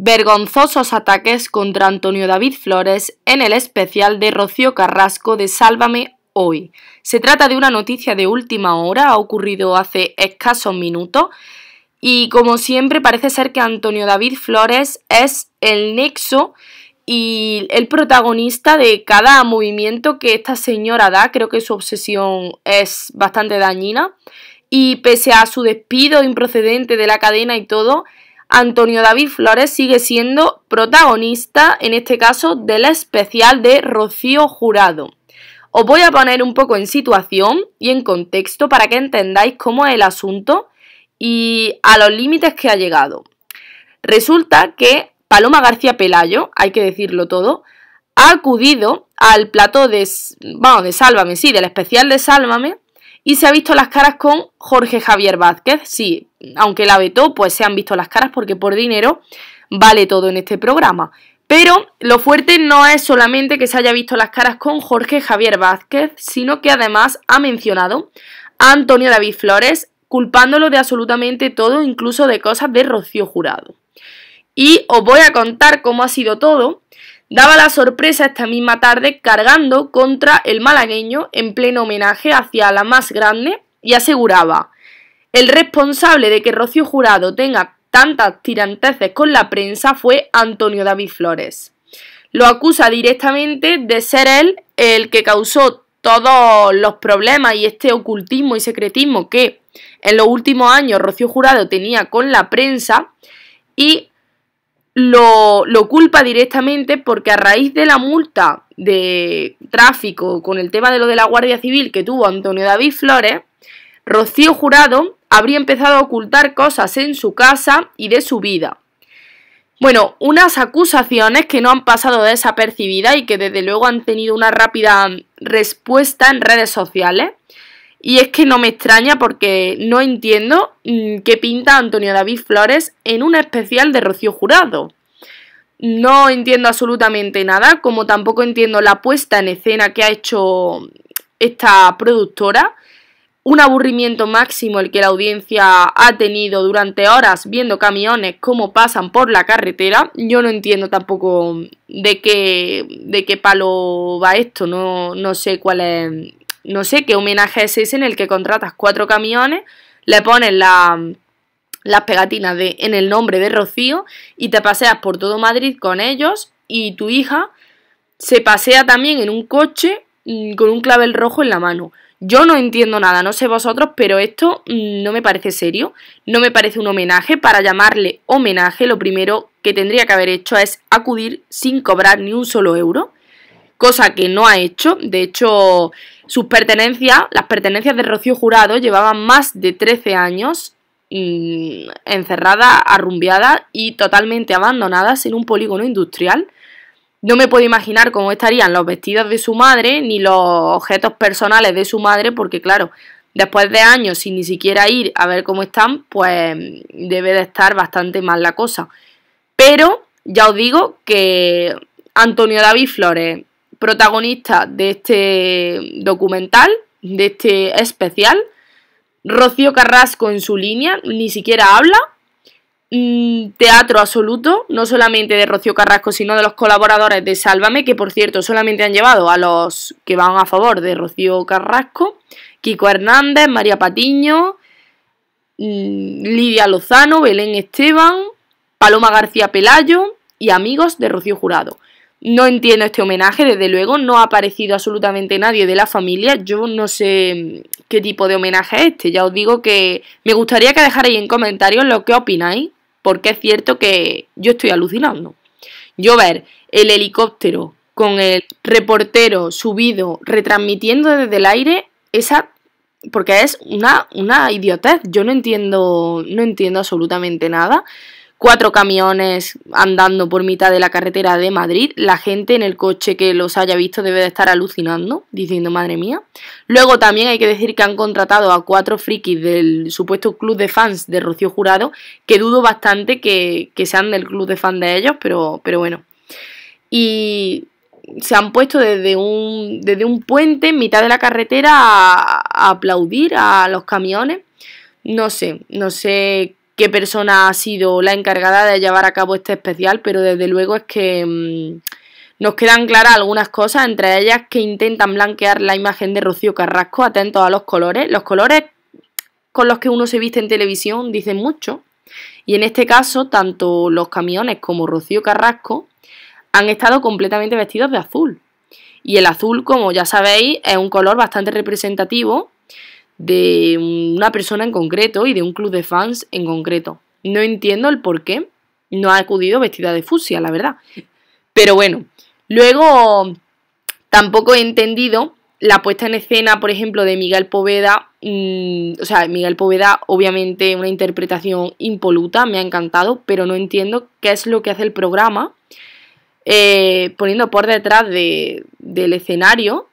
vergonzosos ataques contra Antonio David Flores en el especial de Rocío Carrasco de Sálvame hoy. Se trata de una noticia de última hora, ha ocurrido hace escasos minutos y como siempre parece ser que Antonio David Flores es el nexo y el protagonista de cada movimiento que esta señora da. Creo que su obsesión es bastante dañina y pese a su despido improcedente de la cadena y todo, Antonio David Flores sigue siendo protagonista, en este caso, del especial de Rocío Jurado. Os voy a poner un poco en situación y en contexto para que entendáis cómo es el asunto y a los límites que ha llegado. Resulta que Paloma García Pelayo, hay que decirlo todo, ha acudido al plato de, bueno, de Sálvame, sí, del especial de Sálvame, y se ha visto las caras con Jorge Javier Vázquez. Sí, aunque la vetó, pues se han visto las caras porque por dinero vale todo en este programa. Pero lo fuerte no es solamente que se haya visto las caras con Jorge Javier Vázquez, sino que además ha mencionado a Antonio David Flores, culpándolo de absolutamente todo, incluso de cosas de Rocío Jurado. Y os voy a contar cómo ha sido todo, daba la sorpresa esta misma tarde cargando contra el malagueño en pleno homenaje hacia la más grande y aseguraba el responsable de que Rocío Jurado tenga tantas tiranteces con la prensa fue Antonio David Flores. Lo acusa directamente de ser él el que causó todos los problemas y este ocultismo y secretismo que en los últimos años Rocío Jurado tenía con la prensa y lo, culpa directamente porque a raíz de la multa de tráfico con el tema de lo de la Guardia Civil que tuvo Antonio David Flores, Rocío Jurado habría empezado a ocultar cosas en su casa y de su vida. Bueno, unas acusaciones que no han pasado desapercibidas y que desde luego han tenido una rápida respuesta en redes sociales. Y es que no me extraña porque no entiendo mm, qué pinta Antonio David Flores en un especial de Rocío Jurado. No entiendo absolutamente nada, como tampoco entiendo la puesta en escena que ha hecho esta productora. Un aburrimiento máximo el que la audiencia ha tenido durante horas viendo camiones cómo pasan por la carretera. Yo no entiendo tampoco de qué, de qué palo va esto, no, no sé cuál es no sé qué homenaje es ese en el que contratas cuatro camiones, le pones las pegatinas de, en el nombre de Rocío y te paseas por todo Madrid con ellos y tu hija se pasea también en un coche mm, con un clavel rojo en la mano. Yo no entiendo nada, no sé vosotros, pero esto mm, no me parece serio, no me parece un homenaje. Para llamarle homenaje, lo primero que tendría que haber hecho es acudir sin cobrar ni un solo euro cosa que no ha hecho. De hecho, sus pertenencias, las pertenencias de Rocío Jurado, llevaban más de 13 años mm, encerradas, encerrada, y totalmente abandonadas en un polígono industrial. No me puedo imaginar cómo estarían los vestidos de su madre ni los objetos personales de su madre, porque claro, después de años sin ni siquiera ir a ver cómo están, pues debe de estar bastante mal la cosa. Pero ya os digo que Antonio David Flores protagonista de este documental, de este especial. Rocío Carrasco en su línea, ni siquiera habla. Mm, teatro absoluto, no solamente de Rocío Carrasco, sino de los colaboradores de Sálvame, que por cierto solamente han llevado a los que van a favor de Rocío Carrasco, Kiko Hernández, María Patiño, mm, Lidia Lozano, Belén Esteban, Paloma García Pelayo y amigos de Rocío Jurado. No entiendo este homenaje, desde luego, no ha aparecido absolutamente nadie de la familia. Yo no sé mm, qué tipo de homenaje es este. Ya os digo que me gustaría que dejarais en comentarios lo que opináis, porque es cierto que yo estoy alucinando. Yo ver el helicóptero con el reportero subido retransmitiendo desde el aire, esa porque es una, una idiotez. Yo no entiendo, no entiendo absolutamente nada cuatro camiones andando por mitad de la carretera de Madrid. La gente en el coche que los haya visto debe de estar alucinando, diciendo madre mía. Luego también hay que decir que han contratado a cuatro frikis del supuesto club de fans de Rocío Jurado, que dudo bastante que, sean del club de fans de ellos, pero, pero bueno. Y se han puesto desde un, desde un puente en mitad de la carretera a aplaudir a los camiones. No sé, no sé qué persona ha sido la encargada de llevar a cabo este especial, pero desde luego es que mm, nos quedan claras algunas cosas, entre ellas que intentan blanquear la imagen de Rocío Carrasco, atentos a los colores. Los colores con los que uno se viste en televisión dicen mucho, y en este caso tanto los camiones como Rocío Carrasco han estado completamente vestidos de azul. Y el azul, como ya sabéis, es un color bastante representativo de una persona en concreto y de un club de fans en concreto. No entiendo el por qué no ha acudido vestida de fusia, la verdad. Pero bueno, luego tampoco he entendido la puesta en escena, por ejemplo, de Miguel Poveda. Mm, o sea, Miguel Poveda, obviamente, una interpretación impoluta, me ha encantado, pero no entiendo qué es lo que hace el programa. Eh, poniendo por detrás del escenario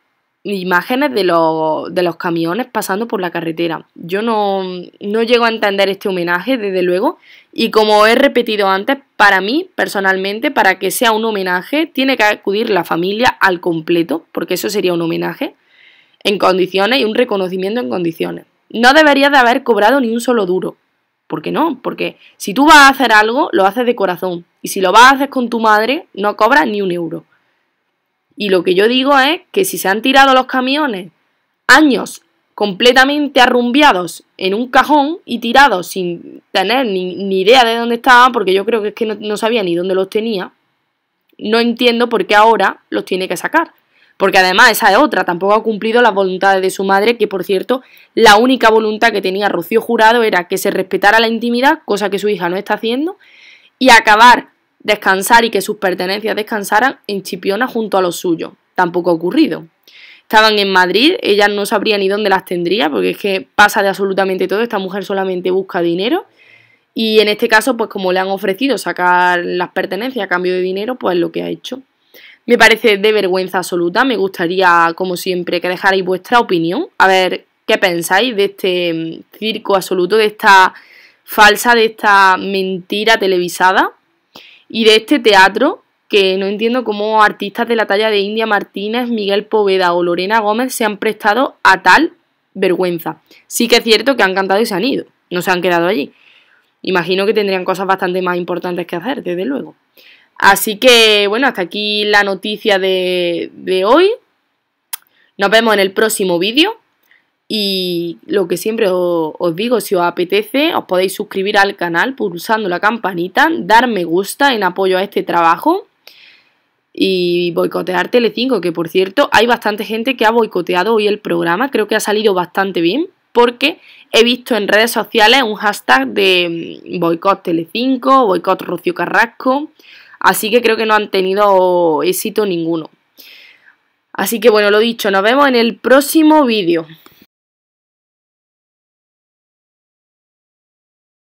imágenes de los, de los camiones pasando por la carretera. Yo no, no llego a entender este homenaje, desde luego, y como he repetido antes, para mí, personalmente, para que sea un homenaje, tiene que acudir la familia al completo, porque eso sería un homenaje en condiciones y un reconocimiento en condiciones. No debería de haber cobrado ni un solo duro. ¿Por qué no? Porque si tú vas a hacer algo, lo haces de corazón. Y si lo vas a hacer con tu madre, no cobras ni un euro. Y lo que yo digo es que si se han tirado los camiones años completamente arrumbiados en un cajón y tirados sin tener ni, idea de dónde estaban, porque yo creo que es que no, no sabía ni dónde los tenía, no entiendo por qué ahora los tiene que sacar. Porque además esa es otra, tampoco ha cumplido las voluntades de su madre, que por cierto, la única voluntad que tenía Rocío Jurado era que se respetara la intimidad, cosa que su hija no está haciendo, y acabar descansar y que sus pertenencias descansaran en Chipiona junto a los suyos. Tampoco ha ocurrido. Estaban en Madrid, ella no sabría ni dónde las tendría, porque es que pasa de absolutamente todo, esta mujer solamente busca dinero. Y en este caso, pues como le han ofrecido sacar las pertenencias a cambio de dinero, pues lo que ha hecho. Me parece de vergüenza absoluta, me gustaría, como siempre, que dejarais vuestra opinión, a ver qué pensáis de este mm, circo absoluto, de esta falsa, de esta mentira televisada y de este teatro que no entiendo cómo artistas de la talla de India Martínez, Miguel Poveda o Lorena Gómez se han prestado a tal vergüenza. Sí que es cierto que han cantado y se han ido, no se han quedado allí. Imagino que tendrían cosas bastante más importantes que hacer, desde luego. Así que, bueno, hasta aquí la noticia de, de hoy. Nos vemos en el próximo vídeo. Y lo que siempre os, digo, si os apetece, os podéis suscribir al canal pulsando la campanita, dar me gusta en apoyo a este trabajo y boicotear Tele5, que por cierto hay bastante gente que ha boicoteado hoy el programa, creo que ha salido bastante bien porque he visto en redes sociales un hashtag de mm, boicot Tele5, boicot Rocío Carrasco, así que creo que no han tenido éxito ninguno. Así que bueno, lo dicho, nos vemos en el próximo vídeo.